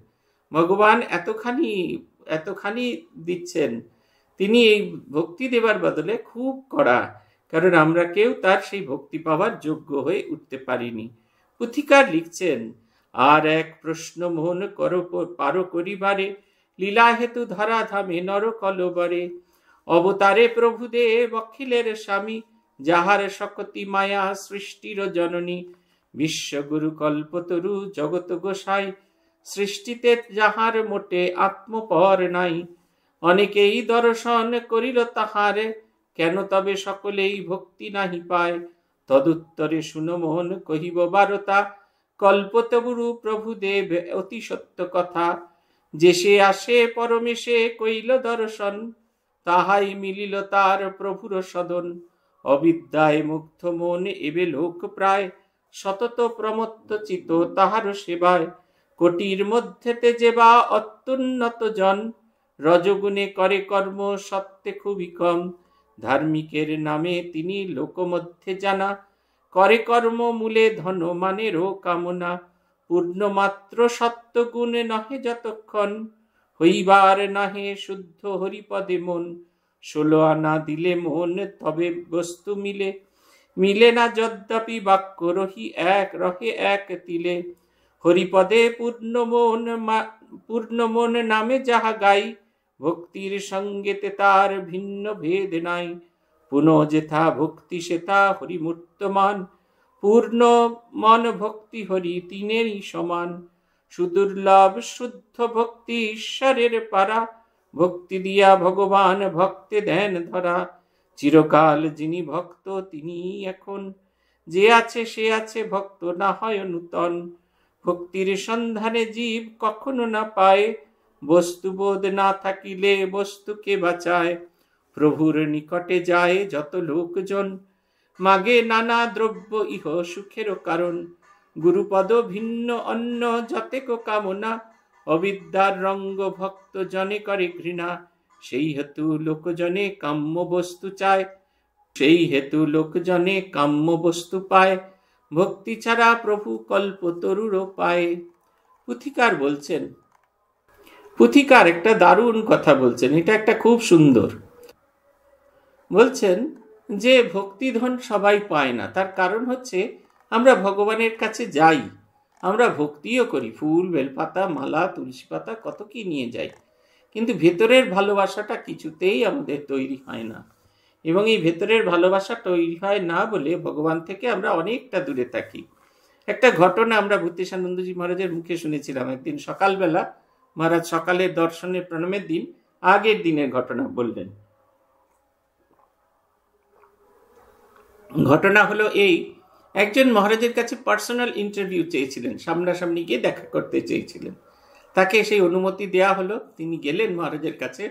ভগবান এতখানি এতখানি দিচ্ছেন তিনি এই ভক্তি দেবার বদলে খুব কড়া কারণ আমরা কেউ তার সেই ভক্তি পাওয়ার যোগ্য হয়ে উঠতে পারিনি পুথিকার লিখছেন আর এক প্রশ্ন মোহন কর পারো করিবারে লীলা হেতু ধরা ধামে নর কলবরে অবতারে প্রভুদে বক্ষিলের স্বামী যাহার সকতি মায়া সৃষ্টির জননী বিশ্বগুরু কল্পতরু জগত গোসাই সৃষ্টিতে যাহার মোটে আত্মপর নাই অনেকেই দর্শন করিল তাহারে কেন তবে সকলেই ভক্তি নাহি পায় তদুত্তরে মোহন কহিব বারতা প্রভু প্রভুদেব অতি সত্য কথা যে সে আসে পরমেশে কইল দর্শন তাহাই মিলিল তার প্রভুর সদন অবিদ্যায় মুগ্ধ মন এবে লোক প্রায় সতত চিত তাহার সেবায় কোটির মধ্যেতে যে বা অত্যুন্নত জন রজগুণে করে কর্ম সত্যে খুবই কম ধার্মিকের নামে তিনি লোকমধ্যে জানা করে কর্ম মূলে ধন মানেরও কামনা পূর্ণমাত্র সত্যগুণ নহে যতক্ষণ হইবার নাহে শুদ্ধ হরিপদে মন ষোলো আনা দিলে মন তবে বস্তু মিলে মিলে না যদ্যপি বাক্য রহি এক রহে এক তিলে হরিপদে পূর্ণ মন পূর্ণ মন নামে যাহা গাই ভক্তির সঙ্গেতে তার ভিন্ন ভেদ নাই পুনঃ যেথা ভক্তি সেথা হরিমূর্তমান পূর্ণ মন ভক্তি হরি তিনেরই সমান সুদুর্লভ শুদ্ধ ভক্তি ঈশ্বরের পারা ভক্তি দিয়া ভগবান ভক্তে দেন ধরা চিরকাল যিনি ভক্ত তিনি এখন যে আছে সে আছে ভক্ত না হয় নূতন ভক্তির সন্ধানে জীব কখনো না পায় বস্তুবোধ না থাকিলে বস্তুকে বাঁচায় প্রভুর নিকটে যায় যত লোকজন মাগে নানা দ্রব্য ইহ সুখের কারণ গুরুপদ ভিন্ন অন্য যতেক কামনা অবিদ্যার রঙ্গ ভক্ত জনে করে ঘৃণা সেই হেতু লোকজনে কাম্য বস্তু চায় সেই হেতু লোকজনে কাম্য বস্তু পায় ভক্তি ছাড়া প্রভু কল্পতরুরও পায় পুথিকার বলছেন পুথিকার একটা দারুণ কথা বলছেন এটা একটা খুব সুন্দর বলছেন যে ভক্তিধন সবাই পায় না তার কারণ হচ্ছে আমরা ভগবানের কাছে যাই আমরা ভক্তিও করি ফুল বেলপাতা মালা তুলসী পাতা কত কি নিয়ে যাই কিন্তু ভেতরের ভালোবাসাটা কিছুতেই আমাদের তৈরি হয় না এবং এই ভেতরের ভালোবাসা তৈরি হয় না বলে ভগবান থেকে আমরা অনেকটা দূরে থাকি একটা ঘটনা আমরা ভূতেশানন্দজি মহারাজের মুখে শুনেছিলাম একদিন সকালবেলা মহারাজ সকালে দর্শনের প্রণামের দিন আগের দিনের ঘটনা বললেন ঘটনা হলো এই একজন মহারাজের কাছে পার্সোনাল ইন্টারভিউ চেয়েছিলেন সামনাসামনি গিয়ে দেখা করতে চেয়েছিলেন তাকে সেই অনুমতি দেয়া হলো তিনি গেলেন মহারাজের কাছে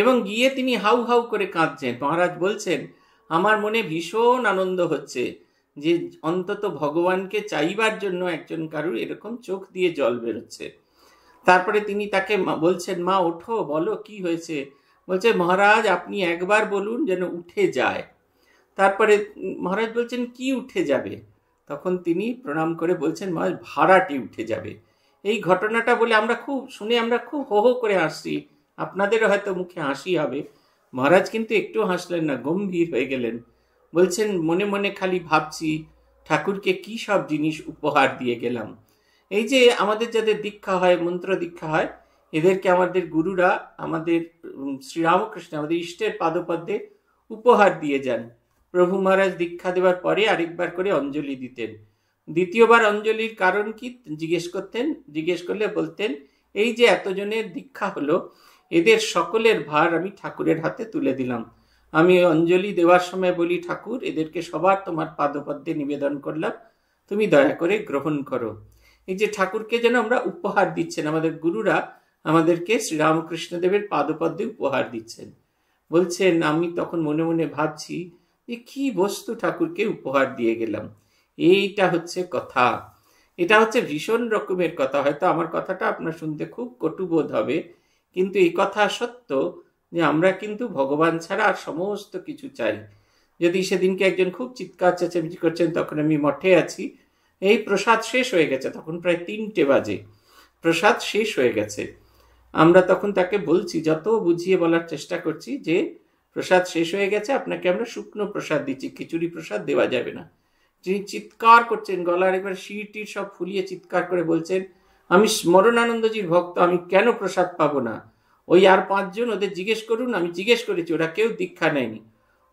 এবং গিয়ে তিনি হাউ হাউ করে কাঁদছেন মহারাজ বলছেন আমার মনে ভীষণ আনন্দ হচ্ছে যে অন্তত ভগবানকে চাইবার জন্য একজন কারুর এরকম চোখ দিয়ে জল বেরোচ্ছে তারপরে তিনি তাকে বলছেন মা ওঠো বলো কি হয়েছে বলছে মহারাজ আপনি একবার বলুন যেন উঠে যায় তারপরে মহারাজ বলছেন কি উঠে যাবে তখন তিনি প্রণাম করে বলছেন মহারাজ ভাড়াটি উঠে যাবে এই ঘটনাটা বলে আমরা খুব শুনে আমরা খুব হো হো করে হাসছি আপনাদেরও হয়তো মুখে হাসি হবে মহারাজ কিন্তু একটু হাসলেন না গম্ভীর হয়ে গেলেন বলছেন মনে মনে খালি ভাবছি ঠাকুরকে কি সব জিনিস উপহার দিয়ে গেলাম এই যে আমাদের যাদের দীক্ষা হয় মন্ত্র দীক্ষা হয় এদেরকে আমাদের গুরুরা আমাদের শ্রীরামকৃষ্ণ আমাদের ইষ্টের পাদপদ্যে উপহার দিয়ে যান প্রভু মহারাজ দীক্ষা দেওয়ার পরে আরেকবার করে অঞ্জলি দিতেন দ্বিতীয়বার অঞ্জলির কারণ কি জিজ্ঞেস করতেন জিজ্ঞেস করলে বলতেন এই যে এতজনের দীক্ষা হলো এদের সকলের ভার আমি ঠাকুরের হাতে তুলে দিলাম আমি অঞ্জলি দেওয়ার সময় বলি ঠাকুর এদেরকে সবার তোমার পাদপদ্যে নিবেদন করলাম তুমি দয়া করে গ্রহণ করো এই যে ঠাকুরকে যেন আমরা উপহার দিচ্ছেন আমাদের গুরুরা আমাদেরকে শ্রীরামকৃষ্ণদেবের পাদপদ্মে উপহার দিচ্ছেন বলছেন আমি তখন মনে মনে ভাবছি যে কি বস্তু ঠাকুরকে উপহার দিয়ে গেলাম এইটা হচ্ছে কথা এটা হচ্ছে ভীষণ রকমের কথা হয়তো আমার কথাটা আপনার শুনতে খুব কটুবোধ হবে কিন্তু এই কথা সত্য যে আমরা কিন্তু ভগবান ছাড়া আর সমস্ত কিছু চাই যদি সেদিনকে একজন খুব চিৎকার চেঁচামেচি করছেন তখন আমি মঠে আছি এই প্রসাদ শেষ হয়ে গেছে তখন প্রায় তিনটে বাজে প্রসাদ শেষ হয়ে গেছে আমরা তখন তাকে বলছি যত বুঝিয়ে বলার চেষ্টা করছি যে প্রসাদ শেষ হয়ে গেছে আপনাকে আমরা শুকনো প্রসাদ দিচ্ছি খিচুড়ি প্রসাদ দেওয়া যাবে না তিনি চিৎকার করছেন গলার এবার শিরটির সব ফুলিয়ে চিৎকার করে বলছেন আমি স্মরণানন্দজির ভক্ত আমি কেন প্রসাদ পাবো না ওই আর পাঁচজন ওদের জিজ্ঞেস করুন আমি জিজ্ঞেস করেছি ওরা কেউ দীক্ষা নেয়নি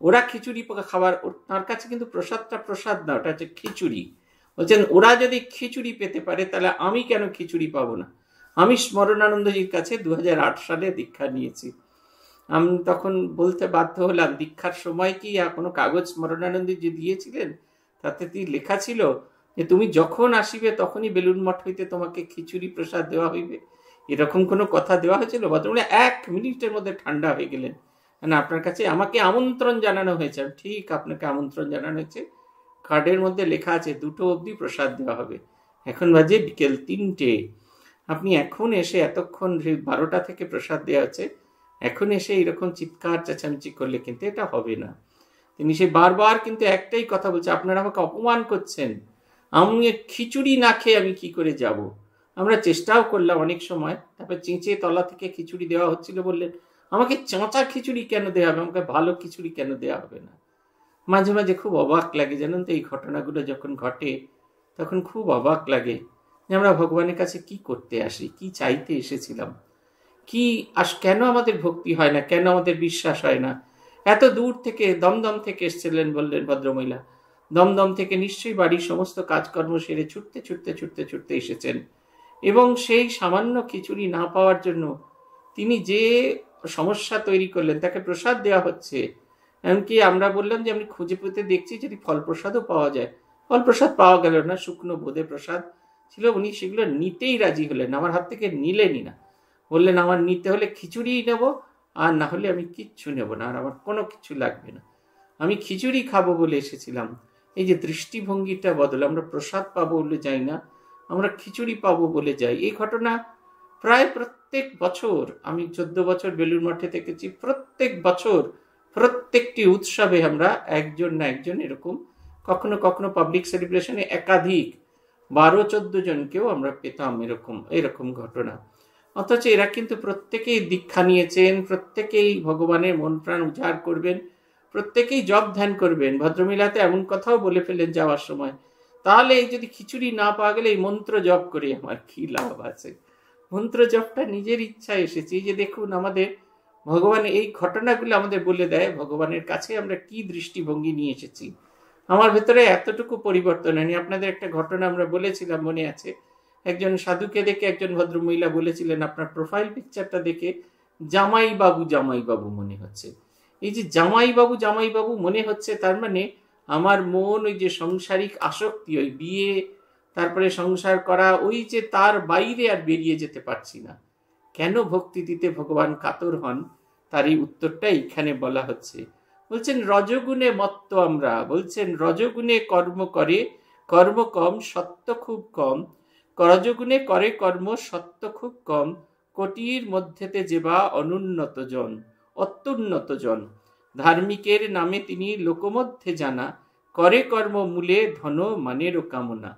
ওরা খিচুড়ি খাবার তার কাছে কিন্তু প্রসাদটা প্রসাদ না ওটা হচ্ছে খিচুড়ি বলছেন ওরা যদি খিচুড়ি পেতে পারে তাহলে আমি কেন খিচুড়ি পাবো না আমি স্মরণানন্দজির কাছে দু সালে দীক্ষা নিয়েছি আমি তখন বলতে বাধ্য হলাম দীক্ষার সময় কি আর কোনো কাগজ যে দিয়েছিলেন তাতে তিনি লেখা ছিল যে তুমি যখন আসিবে তখনই বেলুন মঠ হইতে তোমাকে খিচুড়ি প্রসাদ দেওয়া হইবে এরকম কোনো কথা দেওয়া হয়েছিল ভদ্রমহিলা এক মিনিটের মধ্যে ঠান্ডা হয়ে গেলেন মানে আপনার কাছে আমাকে আমন্ত্রণ জানানো হয়েছে ঠিক আপনাকে আমন্ত্রণ জানানো হয়েছে কার্ডের মধ্যে লেখা আছে দুটো অবধি প্রসাদ দেওয়া হবে এখন বাজে বিকেল তিনটে আপনি এখন এসে এতক্ষণ বারোটা থেকে প্রসাদ দেওয়া হচ্ছে এখন এসে এরকম চিৎকার চেঁচামেচি করলে কিন্তু এটা হবে না তিনি সে বারবার কিন্তু একটাই কথা বলছে আপনারা আমাকে অপমান করছেন আমি খিচুড়ি না খেয়ে আমি কি করে যাব। আমরা চেষ্টাও করলাম অনেক সময় তারপর চেঁচে তলা থেকে খিচুড়ি দেওয়া হচ্ছিল বললেন আমাকে চাঁচা খিচুড়ি কেন দেওয়া হবে আমাকে ভালো খিচুড়ি কেন দেওয়া হবে না মাঝে মাঝে খুব অবাক লাগে জানেন তো এই ঘটনাগুলো যখন ঘটে তখন খুব অবাক লাগে যে আমরা ভগবানের কাছে কি করতে আসি কি চাইতে এসেছিলাম কি আস কেন আমাদের ভক্তি হয় না কেন আমাদের বিশ্বাস হয় না এত দূর থেকে দমদম থেকে এসেছিলেন বললেন ভদ্রমহিলা দমদম থেকে নিশ্চয়ই বাড়ির সমস্ত কাজকর্ম সেরে ছুটতে ছুটতে ছুটতে ছুটতে এসেছেন এবং সেই সামান্য খিচুড়ি না পাওয়ার জন্য তিনি যে সমস্যা তৈরি করলেন তাকে প্রসাদ দেওয়া হচ্ছে এমনকি আমরা বললাম যে আমি খুঁজে পেতে দেখছি যদি ফলপ্রসাদও পাওয়া যায় ফলপ্রসাদ পাওয়া গেল না শুকনো বোধে প্রসাদ ছিল উনি সেগুলো নিতেই রাজি হলেন আমার হাত থেকে নিলেনই না বললেন আমার নিতে হলে খিচুড়িই নেব আর না হলে আমি কিচ্ছু নেব না আর আমার কোনো কিছু লাগবে না আমি খিচুড়ি খাবো বলে এসেছিলাম এই যে দৃষ্টিভঙ্গিটা বদল আমরা প্রসাদ পাবো বলে যাই না আমরা খিচুড়ি পাবো বলে যাই এই ঘটনা প্রায় প্রত্যেক বছর আমি চোদ্দ বছর বেলুর মঠে থেকেছি প্রত্যেক বছর প্রত্যেকটি উৎসবে আমরা একজন না একজন এরকম কখনো কখনো পাবলিক সেলিব্রেশনে একাধিক বারো চোদ্দ জনকেও আমরা পেতাম এরকম এরকম ঘটনা অথচ এরা কিন্তু প্রত্যেকেই দীক্ষা নিয়েছেন প্রত্যেকেই ভগবানের মন প্রাণ উজাড় করবেন প্রত্যেকেই জব ধ্যান করবেন ভদ্রমিলাতে এমন কথাও বলে ফেলেন যাওয়ার সময় তাহলে এই যদি খিচুড়ি না পাওয়া গেলে এই মন্ত্র জপ করে আমার কি লাভ আছে মন্ত্র জপটা নিজের ইচ্ছায় এসেছি যে দেখুন আমাদের ভগবান এই ঘটনাগুলো আমাদের বলে দেয় ভগবানের কাছে আমরা কি দৃষ্টিভঙ্গি নিয়ে এসেছি আমার ভেতরে এতটুকু পরিবর্তন হয়নি আপনাদের একটা ঘটনা আমরা বলেছিলাম মনে আছে একজন সাধুকে দেখে একজন ভদ্রমহিলা বলেছিলেন আপনার প্রোফাইল পিকচারটা দেখে জামাইবাবু জামাইবাবু মনে হচ্ছে এই যে জামাইবাবু জামাইবাবু মনে হচ্ছে তার মানে আমার মন ওই যে সংসারিক আসক্তি ওই বিয়ে তারপরে সংসার করা ওই যে তার বাইরে আর বেরিয়ে যেতে পারছি না কেন ভক্তি দিতে ভগবান কাতর হন তারই উত্তরটা এইখানে বলা হচ্ছে বলছেন রজগুণে মত্ত আমরা বলছেন রজগুণে কর্ম করে কর্ম কম সত্য খুব কম রজগুণে করে কর্ম সত্য খুব কম কোটির মধ্যেতে যেবা অনুন্নত জন অত্যুন্নত জন ধার্মিকের নামে তিনি লোকমধ্যে জানা করে কর্ম মূলে ধন মানেরও কামনা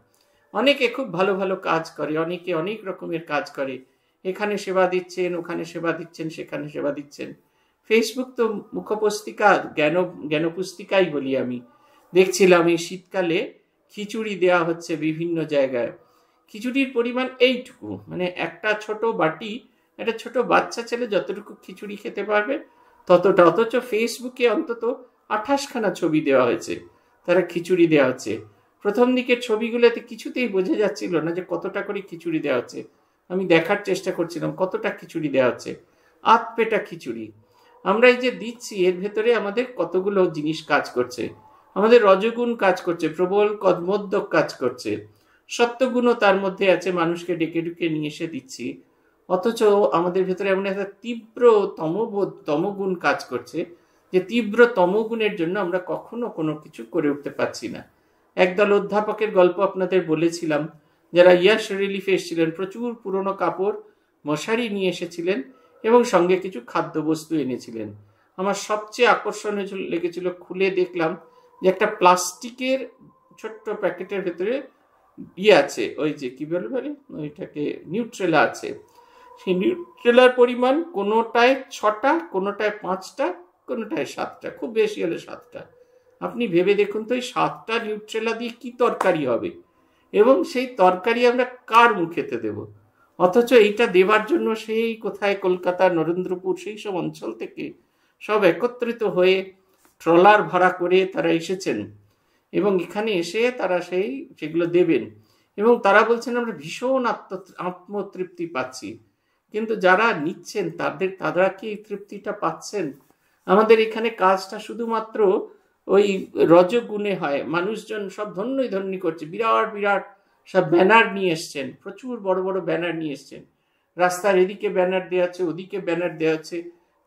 অনেকে খুব ভালো ভালো কাজ করে অনেকে অনেক রকমের কাজ করে এখানে সেবা দিচ্ছেন ওখানে সেবা দিচ্ছেন সেখানে সেবা দিচ্ছেন ফেসবুক তো মুখপুস্তিকা জ্ঞান জ্ঞানপুস্তিকাই বলি আমি দেখছিলাম এই শীতকালে খিচুড়ি দেয়া হচ্ছে বিভিন্ন জায়গায় খিচুড়ির পরিমাণ এইটুকু মানে একটা ছোট বাটি একটা ছোট বাচ্চা ছেলে যতটুকু খিচুড়ি খেতে পারবে ততটা অথচ ফেসবুকে অন্তত আঠাশখানা ছবি দেওয়া হয়েছে তারা খিচুড়ি দেওয়া হচ্ছে প্রথম দিকের ছবিগুলোতে কিছুতেই বোঝা যাচ্ছিল না যে কতটা করে খিচুড়ি দেওয়া হচ্ছে আমি দেখার চেষ্টা করছিলাম কতটা খিচুড়ি দেওয়া হচ্ছে আত পেটা খিচুড়ি আমরা এই যে দিচ্ছি এর ভেতরে আমাদের কতগুলো জিনিস কাজ করছে আমাদের রজগুণ কাজ করছে প্রবল কদমোদ্যোগ কাজ করছে সত্যগুণও তার মধ্যে আছে মানুষকে ডেকে ডুকে নিয়ে এসে দিচ্ছি অথচ আমাদের ভেতরে এমন একটা তীব্র তমবোধ তমগুণ কাজ করছে যে তীব্র তমগুণের জন্য আমরা কখনো কোনো কিছু করে উঠতে পারছি না একদল অধ্যাপকের গল্প আপনাদের বলেছিলাম যারা ইয়াশ রিলিফে এসেছিলেন প্রচুর পুরনো কাপড় মশারি নিয়ে এসেছিলেন এবং সঙ্গে কিছু খাদ্যবস্তু এনেছিলেন আমার সবচেয়ে আকর্ষণ লেগেছিল খুলে দেখলাম যে একটা প্লাস্টিকের ছোট্ট প্যাকেটের ভেতরে ইয়ে আছে ওই যে কী বলে বলে ওইটাকে নিউট্রেলা আছে সেই নিউট্রেলার পরিমাণ কোনোটায় ছটা কোনোটায় পাঁচটা কোনোটায় সাতটা খুব বেশি হলে সাতটা আপনি ভেবে দেখুন তো এই সাতটা নিউট্রেলা দিয়ে কী তরকারি হবে এবং সেই তরকারি আমরা কার মুখেতে দেব অথচ এইটা দেবার জন্য সেই কোথায় কলকাতা নরেন্দ্রপুর সেই সব অঞ্চল থেকে সব একত্রিত হয়ে ট্রলার ভাড়া করে তারা এসেছেন এবং এখানে এসে তারা সেই সেগুলো দেবেন এবং তারা বলছেন আমরা ভীষণ আত্ম আত্মতৃপ্তি পাচ্ছি কিন্তু যারা নিচ্ছেন তাদের তারা কি এই তৃপ্তিটা পাচ্ছেন আমাদের এখানে কাজটা শুধুমাত্র ওই রজগুণে হয় মানুষজন সব ধন্যই ধন্য করছে বিরাট বিরাট সব ব্যানার নিয়ে এসছেন প্রচুর বড় বড় ব্যানার নিয়ে এসছেন রাস্তার এদিকে ব্যানার দেওয়া আছে ওদিকে ব্যানার দেওয়া আছে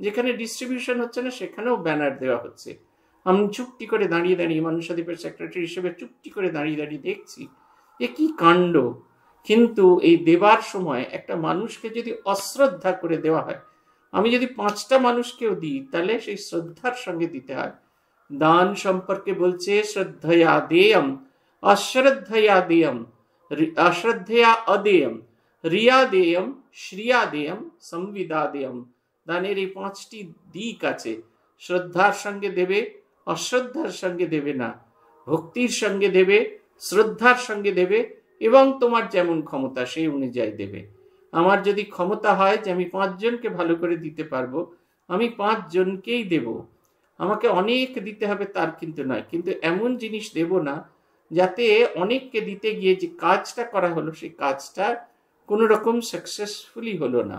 যেখানে ডিস্ট্রিবিউশন হচ্ছে না সেখানেও ব্যানার দেওয়া হচ্ছে আমি চুক্তি করে দাঁড়িয়ে দাঁড়িয়ে মানুষাদীপের সেক্রেটারি হিসেবে চুক্তি করে দাঁড়িয়ে দাঁড়িয়ে দেখছি এ কি কাণ্ড কিন্তু এই দেবার সময় একটা মানুষকে যদি অশ্রদ্ধা করে দেওয়া হয় আমি যদি পাঁচটা মানুষকেও দিই তাহলে সেই শ্রদ্ধার সঙ্গে দিতে হয় দান সম্পর্কে বলছে শ্রদ্ধয়া দেয়ম অশ্রদ্ধয়া দেয়ম অশ্রদ্ধয়া অদেয়ম রিয়া দেয়ম দেয়ম সংবিধা দেয়ম দানের এই পাঁচটি দিক আছে শ্রদ্ধার সঙ্গে দেবে অশ্রদ্ধার সঙ্গে দেবে না ভক্তির সঙ্গে দেবে শ্রদ্ধার সঙ্গে দেবে এবং তোমার যেমন ক্ষমতা সেই অনুযায়ী দেবে আমার যদি ক্ষমতা হয় যে আমি পাঁচজনকে ভালো করে দিতে পারবো আমি পাঁচজনকেই দেবো আমাকে অনেক দিতে হবে তার কিন্তু নয় কিন্তু এমন জিনিস দেব না যাতে অনেককে দিতে গিয়ে যে কাজটা করা হলো সেই কাজটা কোনো রকম সাকসেসফুলি হলো না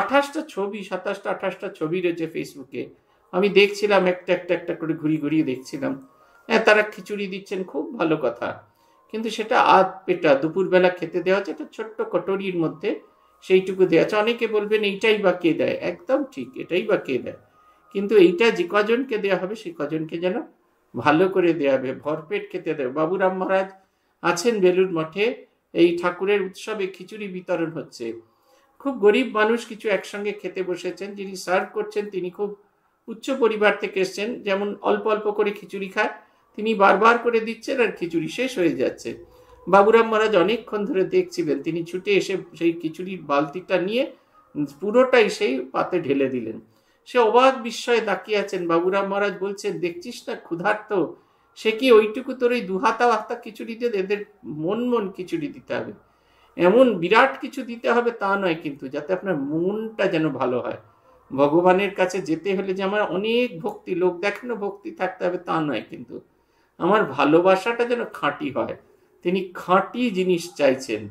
আঠাশটা ছবি সাতাশটা আঠাশটা ছবি রয়েছে ফেসবুকে আমি দেখছিলাম একটা একটা একটা করে ঘুরি ঘুরিয়ে দেখছিলাম হ্যাঁ তারা খিচুড়ি দিচ্ছেন খুব ভালো কথা কিন্তু সেটা আধ পেটা দুপুরবেলা খেতে দেওয়া হচ্ছে একটা ছোট্ট কটোরির মধ্যে সেইটুকু দেওয়া আছে অনেকে বলবেন এইটাই বা কে দেয় একদম ঠিক এটাই বা কে দেয় কিন্তু এইটা যে কজনকে দেওয়া হবে সে কজনকে যেন ভালো করে দেওয়া হবে ভরপেট খেতে দেবে বাবুরাম মহারাজ আছেন বেলুড় মঠে এই ঠাকুরের উৎসবে খিচুড়ি বিতরণ হচ্ছে খুব গরিব মানুষ কিছু একসঙ্গে খেতে বসেছেন যিনি সার্ভ করছেন তিনি খুব উচ্চ পরিবার থেকে এসছেন যেমন অল্প অল্প করে খিচুড়ি খায় তিনি বারবার করে দিচ্ছেন আর খিচুড়ি শেষ হয়ে যাচ্ছে বাবুরাম মহারাজ অনেকক্ষণ ধরে দেখছিলেন তিনি ছুটে এসে সেই খিচুড়ির বালতিটা নিয়ে পুরোটাই সেই পাতে ঢেলে দিলেন সে অবাক বিস্ময়ে তাকিয়ে আছেন বাবুরাম মহারাজ বলছেন দেখছিস না ক্ষুধার্ত সে কি ওইটুকু তোর এই দুহাতা হাতা খিচুড়ি দিয়ে এদের মন মন খিচুড়ি দিতে হবে এমন বিরাট কিছু দিতে হবে তা নয় কিন্তু যাতে আপনার মনটা যেন ভালো হয় ভগবানের কাছে যেতে হলে যে আমার অনেক ভক্তি লোক দেখানো ভক্তি থাকতে হবে তা নয় কিন্তু আমার ভালোবাসাটা যেন খাঁটি হয় তিনি খাঁটি জিনিস চাইছেন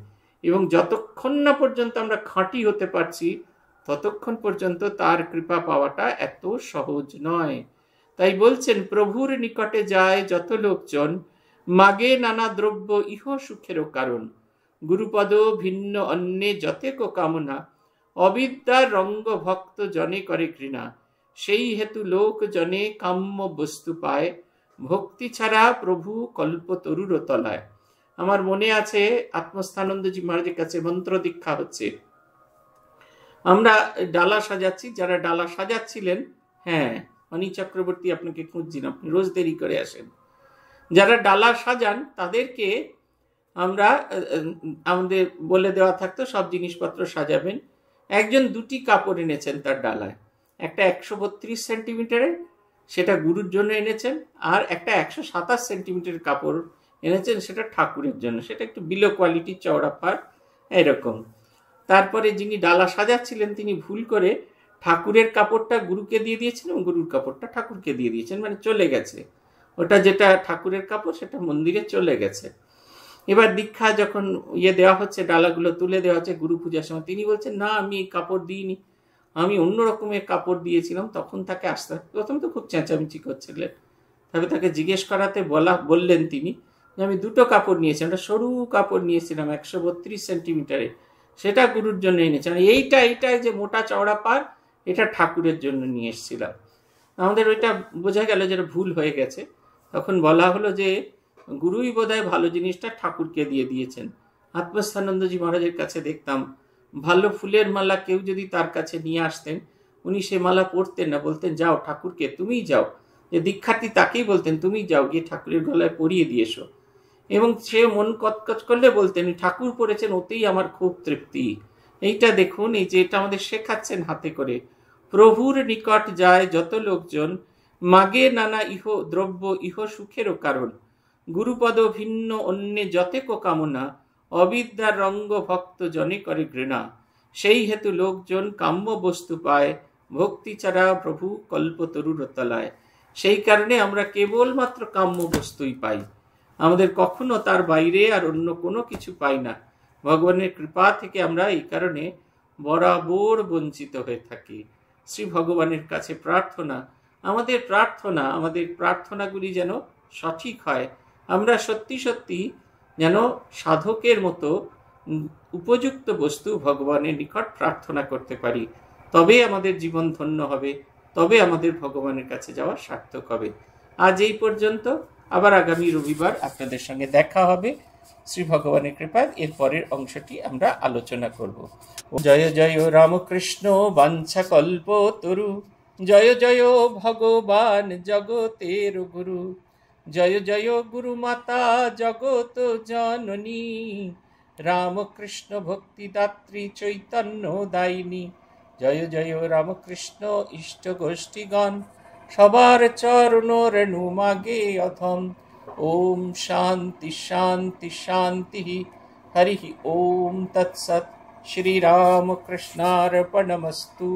এবং যতক্ষণ না পর্যন্ত আমরা খাঁটি হতে পারছি ততক্ষণ পর্যন্ত তার কৃপা পাওয়াটা এত সহজ নয় তাই বলছেন প্রভুর নিকটে যায় যত লোকজন মাগে নানা দ্রব্য ইহ সুখেরও কারণ গুরুপদ ভিন্ন অন্যে যতেক কামনা অবিদ্যার রঙ্গ ভক্ত জনে করে ঘৃণা সেই হেতু লোক জনে কাম্য বস্তু পায় ভক্তি ছাড়া প্রভু তরুর তলায় আমার মনে আছে আত্মস্থানন্দজি মহারাজের কাছে মন্ত্র দীক্ষা হচ্ছে আমরা ডালা সাজাচ্ছি যারা ডালা সাজাচ্ছিলেন হ্যাঁ অনি চক্রবর্তী আপনাকে খুঁজছেন আপনি রোজ দেরি করে আসেন যারা ডালা সাজান তাদেরকে আমরা আমাদের বলে দেওয়া থাকতো সব জিনিসপত্র সাজাবেন একজন দুটি কাপড় এনেছেন তার ডালায় একটা একশো বত্রিশ সেন্টিমিটারের সেটা গুরুর জন্য এনেছেন আর একটা একশো সাতাশ সেন্টিমিটার কাপড় এনেছেন সেটা ঠাকুরের জন্য সেটা একটু বিলো কোয়ালিটির চওড়া পার এরকম তারপরে যিনি ডালা সাজাচ্ছিলেন তিনি ভুল করে ঠাকুরের কাপড়টা গুরুকে দিয়ে দিয়েছেন এবং গুরুর কাপড়টা ঠাকুরকে দিয়ে দিয়েছেন মানে চলে গেছে ওটা যেটা ঠাকুরের কাপড় সেটা মন্দিরে চলে গেছে এবার দীক্ষা যখন ইয়ে দেওয়া হচ্ছে ডালাগুলো তুলে দেওয়া হচ্ছে গুরু পূজার সময় তিনি বলছেন না আমি এই কাপড় দিইনি আমি অন্য রকমের কাপড় দিয়েছিলাম তখন তাকে আসতে প্রথম তো খুব চেঁচামেচি করছিলেন তবে তাকে জিজ্ঞেস করাতে বলা বললেন তিনি আমি দুটো কাপড় নিয়েছিলাম একটা সরু কাপড় নিয়েছিলাম একশো বত্রিশ সেন্টিমিটারে সেটা গুরুর জন্য এনেছিলাম এইটা এইটা যে মোটা চওড়া পার এটা ঠাকুরের জন্য নিয়ে এসেছিলাম আমাদের ওইটা বোঝা গেল যেটা ভুল হয়ে গেছে তখন বলা হলো যে গুরুই বোধহয় ভালো জিনিসটা ঠাকুরকে দিয়ে দিয়েছেন আত্মস্থানন্দজি মহারাজের কাছে দেখতাম ভালো ফুলের মালা কেউ যদি তার কাছে নিয়ে আসতেন উনি সে মালা পরতেন না বলতেন যাও ঠাকুরকে তুমিই যাও যে দীক্ষার্থী তাকেই বলতেন তুমি যাও গিয়ে ঠাকুরের গলায় পরিয়ে দিয়েছো এসো এবং সে মন কচকচ করলে বলতেন ঠাকুর পড়েছেন ওতেই আমার খুব তৃপ্তি এইটা দেখুন এই যে এটা আমাদের শেখাচ্ছেন হাতে করে প্রভুর নিকট যায় যত লোকজন মাগে নানা ইহ দ্রব্য ইহ সুখেরও কারণ গুরুপদ ভিন্ন অন্যে যতেক কামনা অবিদ্যার রঙ্গ ভক্ত জনে করে ঘৃণা সেই হেতু লোকজন কাম্য বস্তু পায় ভক্তি ছাড়া প্রভু কল্পতরুর তলায় সেই কারণে আমরা কেবলমাত্র কাম্য বস্তুই পাই আমাদের কখনো তার বাইরে আর অন্য কোনো কিছু পাই না ভগবানের কৃপা থেকে আমরা এই কারণে বরাবর বঞ্চিত হয়ে থাকি শ্রী ভগবানের কাছে প্রার্থনা আমাদের প্রার্থনা আমাদের প্রার্থনাগুলি যেন সঠিক হয় আমরা সত্যি সত্যি যেন সাধকের মতো উপযুক্ত বস্তু ভগবানের নিকট প্রার্থনা করতে পারি তবে আমাদের জীবন ধন্য হবে তবে আমাদের ভগবানের কাছে যাওয়া সার্থক হবে আজ এই পর্যন্ত আবার আগামী রবিবার আপনাদের সঙ্গে দেখা হবে শ্রী ভগবানের কৃপায় পরের অংশটি আমরা আলোচনা করব জয় জয় রামকৃষ্ণ বাঞ্ছা কল্প তরু জয় জয় ভগবান জগতের গুরু জয় জয় গুরু মাতা জগত জননী রামকৃষ্ণ ভক্তিদাত্রী চৈতন্য দায়িনী জয় জয় রামকৃষ্ণ ইষ্ট গোষ্ঠীগণ সবার চরণ রেণু মাগে অথম ওম শান্তি শান্তি শান্তি हरि ओम तत्सत श्री राम कृष्णार्पणमस्तु